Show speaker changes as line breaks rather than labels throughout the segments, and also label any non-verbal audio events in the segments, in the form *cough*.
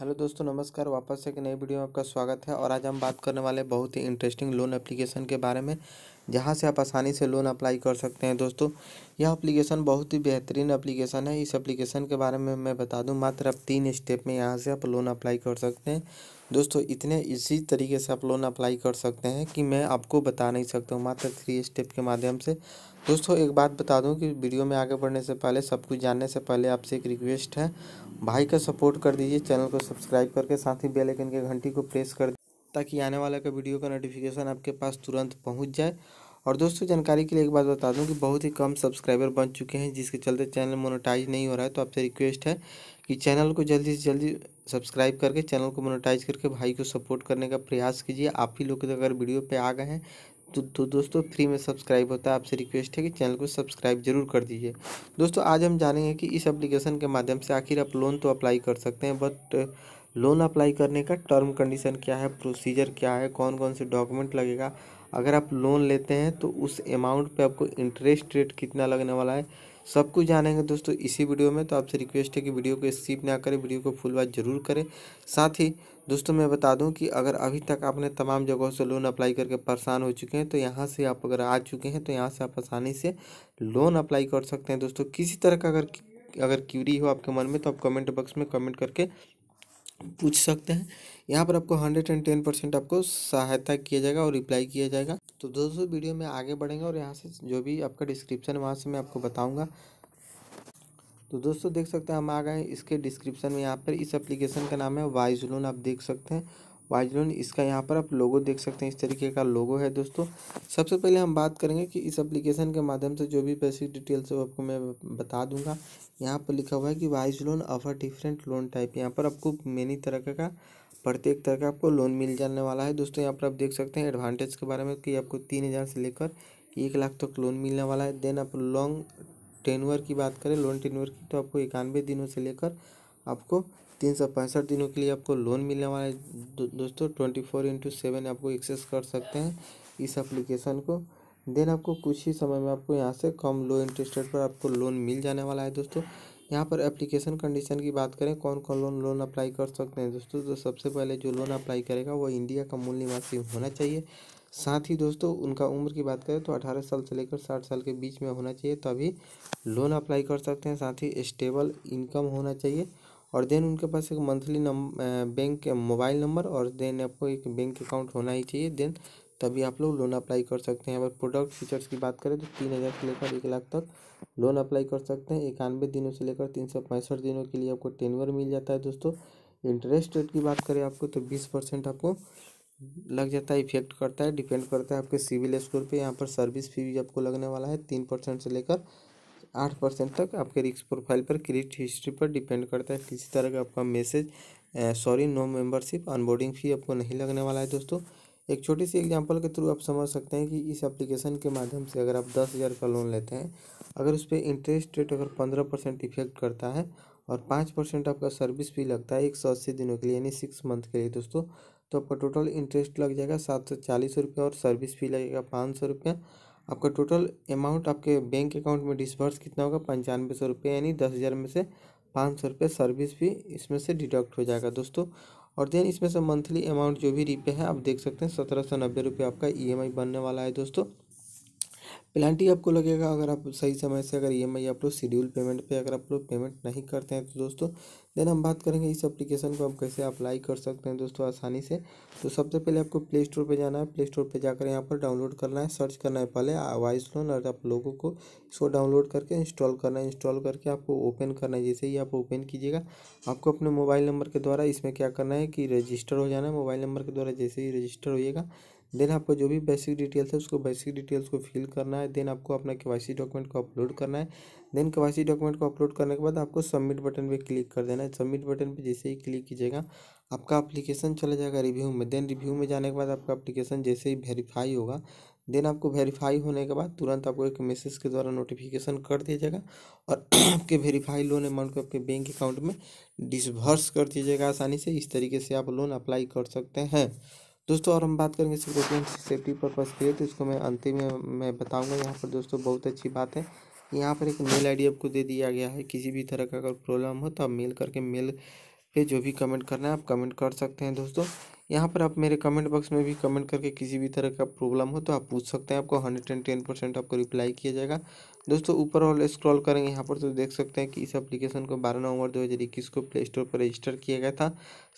hello दोस्तों नमस्कार वापस एक नई वीडियो में आपका स्वागत है और आज हम बात करने वाले बहुत ही इंटरेस्टिंग लोन एप्लीकेशन के बारे में जहां से आप आसानी से लोन अप्लाई कर सकते हैं दोस्तों यह एप्लीकेशन बहुत ही बेहतरीन एप्लीकेशन है इस एप्लीकेशन के बारे में मैं बता दूं मात्र आप तीन स्टेप में यहाँ से आप लोन अप्लाई कर सकते हैं दोस्तों इतने इसी तरीके से आप लोन अप्लाई कर सकते हैं कि मैं आपको बता नहीं सकता हूँ मात्र थ्री स्टेप के माध्यम से दोस्तों एक बात बता दूं कि वीडियो में आगे बढ़ने से पहले सब कुछ जानने से पहले आपसे एक रिक्वेस्ट है भाई का सपोर्ट कर दीजिए चैनल को सब्सक्राइब करके साथ ही बेल आइकन के घंटी को प्रेस कर ताकि आने वाला का वीडियो का नोटिफिकेशन आपके पास तुरंत पहुँच जाए और दोस्तों जानकारी के लिए एक बात बता दूँ कि बहुत ही कम सब्सक्राइबर बन चुके हैं जिसके चलते चैनल मोनोटाइज नहीं हो रहा है तो आपसे रिक्वेस्ट है कि चैनल को जल्दी से जल्दी सब्सक्राइब करके चैनल को मोनेटाइज करके भाई को सपोर्ट करने का प्रयास कीजिए आप ही लोग अगर वीडियो पे आ गए हैं तो, तो दोस्तों फ्री में सब्सक्राइब होता है आपसे रिक्वेस्ट है कि चैनल को सब्सक्राइब जरूर कर दीजिए दोस्तों आज हम जानेंगे कि इस एप्लीकेशन के माध्यम से आखिर आप लोन तो अप्लाई कर सकते हैं बट लोन अप्लाई करने का टर्म कंडीशन क्या है प्रोसीजर क्या है कौन कौन से डॉक्यूमेंट लगेगा अगर आप लोन लेते हैं तो उस अमाउंट पर आपको इंटरेस्ट रेट कितना लगने वाला है सब कुछ जानेंगे दोस्तों इसी वीडियो में तो आपसे रिक्वेस्ट है कि वीडियो को स्किप ना करें वीडियो को फुल बात जरूर करें साथ ही दोस्तों मैं बता दूं कि अगर अभी तक आपने तमाम जगहों से लोन अप्लाई करके परेशान हो चुके हैं तो यहाँ से आप अगर आ चुके हैं तो यहाँ से आप आसानी से लोन अप्लाई कर सकते हैं दोस्तों किसी तरह का अगर अगर क्यूरी हो आपके मन में तो आप कमेंट बॉक्स में कमेंट करके पूछ सकते हैं यहाँ पर आपको हंड्रेड एंड टेन परसेंट आपको सहायता किया जाएगा और रिप्लाई किया जाएगा तो दोस्तों वीडियो में आगे बढ़ेंगे और यहाँ से जो भी आपका डिस्क्रिप्शन वहाँ से मैं आपको बताऊँगा तो दोस्तों देख सकते हैं हम आ गए इसके डिस्क्रिप्शन में यहाँ पर इस एप्लीकेशन का नाम है वाइज लोन आप देख सकते हैं वाइज लोन इसका यहाँ पर आप लोगो देख सकते हैं इस तरीके का लोगो है दोस्तों सबसे पहले हम बात करेंगे कि इस एप्लीकेशन के माध्यम से जो भी बेसिक डिटेल्स है वो आपको मैं बता दूंगा यहाँ पर लिखा हुआ है कि wise loan our different loan type यहाँ पर आपको मेनी तरह का प्रत्येक तरह का आपको लोन मिल जाने वाला है दोस्तों यहाँ पर आप देख सकते हैं एडवांटेज के बारे में कि आपको तीन हज़ार से लेकर एक लाख तक लोन मिलने वाला है देन आप लॉन्ग टेनवर की बात करें लोन टेनवर की तो आपको इक्यानवे दिनों से लेकर आपको तीन सौ पैंसठ दिनों के लिए आपको लोन मिलने वाला है दो, दोस्तों ट्वेंटी फोर इंटू सेवन आपको एक्सेस कर सकते हैं इस एप्लीकेशन को देन आपको कुछ ही समय में आपको यहाँ से कम लो इंटरेस्ट रेट पर आपको लोन मिल जाने वाला है दोस्तों यहाँ पर एप्लीकेशन कंडीशन की बात करें कौन कौन लोन लोन अप्लाई कर सकते हैं दोस्तों तो सबसे पहले जो लोन अप्लाई करेगा वो इंडिया का मूल निवासी होना चाहिए साथ ही दोस्तों उनका उम्र की बात करें तो अठारह साल से लेकर साठ साल के बीच में होना चाहिए तभी लोन अप्लाई कर सकते हैं साथ ही स्टेबल इनकम होना चाहिए और देन उनके पास एक मंथली नम बैंक मोबाइल नंबर और देन आपको एक बैंक अकाउंट होना ही चाहिए देन तभी आप लोग लोन अप्लाई कर सकते हैं अगर प्रोडक्ट फीचर्स की बात करें तो तीन हज़ार से लेकर एक लाख तक लोन अप्लाई कर सकते हैं इक्यानवे दिनों से लेकर तीन सौ पैंसठ दिनों के लिए आपको टेनवर मिल जाता है दोस्तों इंटरेस्ट रेट की बात करें आपको तो बीस परसेंट आपको लग जाता है इफेक्ट करता है डिपेंड करता है आपके सिविल स्कोर पे यहाँ पर सर्विस फी भी आपको लगने वाला है तीन परसेंट से लेकर आठ परसेंट तक आपके रिक्स प्रोफाइल पर क्रेडिट हिस्ट्री पर डिपेंड करता है किसी तरह का आपका message sorry no membership onboarding fee आपको नहीं लगने वाला है दोस्तों एक छोटी सी एग्जाम्पल के थ्रू आप समझ सकते हैं कि इस एप्लीकेशन के माध्यम से अगर आप दस हज़ार का लोन लेते हैं अगर उस पर इंटरेस्ट रेट अगर पंद्रह परसेंट इफेक्ट करता है और पाँच परसेंट आपका सर्विस फी लगता है एक सौ अस्सी दिनों के लिए यानी सिक्स मंथ के लिए दोस्तों तो आपका टोटल इंटरेस्ट लग जाएगा सात सौ चालीस रुपये और सर्विस फी लगेगा पाँच सौ रुपये आपका टोटल अमाउंट आपके बैंक अकाउंट में डिसबर्स कितना होगा पंचानवे सौ रुपये यानी दस हज़ार में से पाँच सौ रुपये सर्विस फी इसमें से डिडक्ट हो जाएगा दोस्तों और देन इसमें से मंथली अमाउंट जो भी रिपे है आप देख सकते हैं सत्रह सौ नब्बे रुपये आपका ई e बनने वाला है दोस्तों पेनल्टी आपको लगेगा अगर आप सही समय से अगर ई एम आई आप लोग शेड्यूल पेमेंट पे अगर आप लोग पेमेंट नहीं करते हैं तो दोस्तों देन हम बात करेंगे इस एप्लीकेशन को आप कैसे अप्लाई कर सकते हैं दोस्तों आसानी से तो सबसे पहले आपको प्ले स्टोर पर जाना है प्ले स्टोर पर जाकर यहाँ पर डाउनलोड करना है सर्च करना है पहले वॉइस लोन और आप लोगों को इसको डाउनलोड करके इंस्टॉल करना है इंस्टॉल करके आपको ओपन करना है जैसे ही आप ओपन कीजिएगा आपको अपने मोबाइल नंबर के द्वारा इसमें क्या करना है कि रजिस्टर हो जाना है मोबाइल नंबर के द्वारा जैसे ही रजिस्टर होइएगा देन आपको जो भी बेसिक डिटेल्स है उसको बेसिक डिटेल्स को फिल करना है देन आपको अपना के डॉक्यूमेंट को अपलोड करना है देन के डॉक्यूमेंट को अपलोड करने के बाद आपको सबमिट बटन पे क्लिक कर देना है सबमिट बटन पे जैसे ही क्लिक कीजिएगा आपका अप्लीकेशन चला जाएगा रिव्यू में देन रिव्यू में जाने के बाद आपका अप्लीकेशन जैसे ही वेरीफाई होगा देन आपको वेरीफाई होने के बाद तुरंत आपको एक मैसेज के द्वारा नोटिफिकेशन कर दिया जाएगा और *clears throat* आपके वेरीफाई लोन अमाउंट को आपके बैंक अकाउंट में डिसभर्स कर दीजिएगा आसानी से इस तरीके से आप लोन अप्लाई कर सकते हैं दोस्तों और हम बात करेंगे सिक्योरिटी सेफ्टी पर्पज़ के लिए तो इसको मैं अंतिम में मैं बताऊंगा यहाँ पर दोस्तों बहुत अच्छी बात है यहाँ पर एक मेल आईडी आपको दे दिया गया है किसी भी तरह का अगर प्रॉब्लम हो तो आप मेल करके मेल पे जो भी कमेंट करना है आप कमेंट कर सकते हैं दोस्तों यहाँ पर आप मेरे कमेंट बॉक्स में भी कमेंट करके किसी भी तरह का प्रॉब्लम हो तो आप पूछ सकते हैं आपको हंड्रेड एंड टेन परसेंट आपको रिप्लाई किया जाएगा दोस्तों ऊपर और स्क्रॉल करेंगे यहाँ पर तो देख सकते हैं कि इस एप्लीकेशन को बारह नवंबर दो हज़ार इक्कीस को प्ले स्टोर पर रजिस्टर किया गया था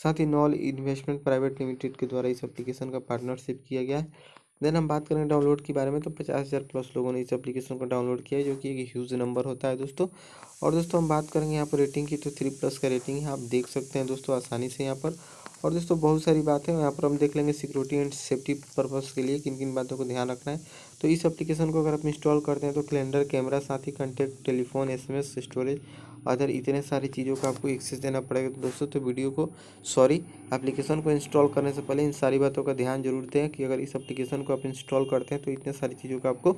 साथ ही नॉल इन्वेस्टमेंट प्राइवेट लिमिटेड के द्वारा इस एप्लीकेशन का पार्टनरशिप किया गया है देन हम बात करेंगे डाउनलोड के बारे में तो पचास हज़ार प्लस लोगों ने इस एप्लीकेशन को डाउनलोड किया है जो कि एक ह्यूज नंबर होता है दोस्तों और दोस्तों हम बात करेंगे यहाँ पर रेटिंग की तो थ्री प्लस का रेटिंग है आप देख सकते हैं दोस्तों आसानी से यहाँ पर और दोस्तों बहुत सारी बातें यहाँ पर हम देख लेंगे सिक्योरिटी एंड सेफ्टी पर्पज़ के लिए किन किन बातों को ध्यान रखना है तो इस एप्लीकेशन को अगर आप इंस्टॉल करते हैं तो कैलेंडर कैमरा साथ ही contact telephone SMS storage other इतने सारी चीज़ों का आपको एक्सेस देना पड़ेगा तो दोस्तों तो वीडियो को सॉरी एप्लीकेशन को इंस्टॉल करने से पहले इन सारी बातों का ध्यान जरूर दें कि अगर इस एप्लीकेशन को आप इंस्टॉल करते हैं तो इतने सारी चीज़ों का आपको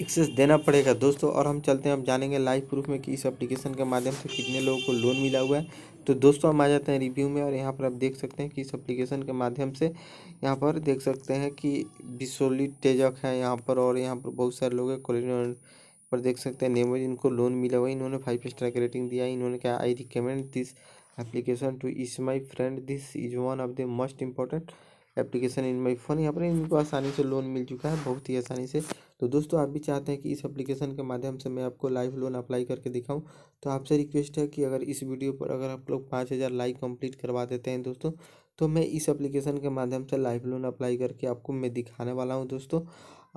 एक्सेस देना पड़ेगा दोस्तों और हम चलते हैं अब जानेंगे लाइव प्रूफ में कि इस एप्लीकेशन के माध्यम से कितने लोगों को लोन मिला हुआ है तो दोस्तों हम आ जाते हैं रिव्यू में और यहाँ पर आप देख सकते हैं कि इस एप्लीकेशन के माध्यम से यहाँ पर देख सकते हैं कि बिसोली तेजक है यहाँ पर और यहाँ पर बहुत सारे लोग हैं कॉलेज पर देख सकते हैं नेमो इनको लोन मिला हुआ है इन्होंने फाइव स्टार की रेटिंग दिया इन्होंने कहा I recommend this application to is my friend this is one of the most important application in my phone यहाँ पर इनको आसानी से लोन मिल चुका है बहुत ही आसानी से तो दोस्तों आप भी चाहते हैं कि इस एप्लीकेशन के माध्यम से मैं आपको लाइफ लोन अप्लाई करके दिखाऊं तो आपसे रिक्वेस्ट है कि अगर इस वीडियो पर अगर आप लोग पाँच हज़ार लाइक कंप्लीट करवा देते हैं दोस्तों तो मैं इस एप्लीकेशन के माध्यम से लाइफ लोन अप्लाई करके आपको मैं दिखाने वाला हूँ दोस्तों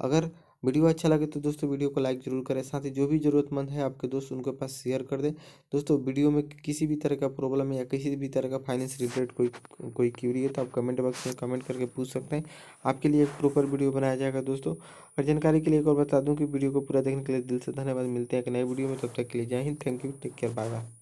अगर वीडियो अच्छा लगे तो दोस्तों वीडियो को लाइक जरूर करें साथ ही जो भी ज़रूरतमंद है आपके दोस्त उनके पास शेयर कर दें दोस्तों वीडियो में किसी भी तरह का प्रॉब्लम या किसी भी तरह का फाइनेंस रिलेटेड कोई कोई क्यूरी है तो आप कमेंट बॉक्स में कमेंट करके पूछ सकते हैं आपके लिए एक प्रॉपर वीडियो बनाया जाएगा दोस्तों और जानकारी के लिए एक और बता दूँ कि वीडियो को पूरा देखने के लिए दिल से धन्यवाद मिलते हैं एक नए वीडियो में तब तक के लिए जय हिंद thank you take care bye bye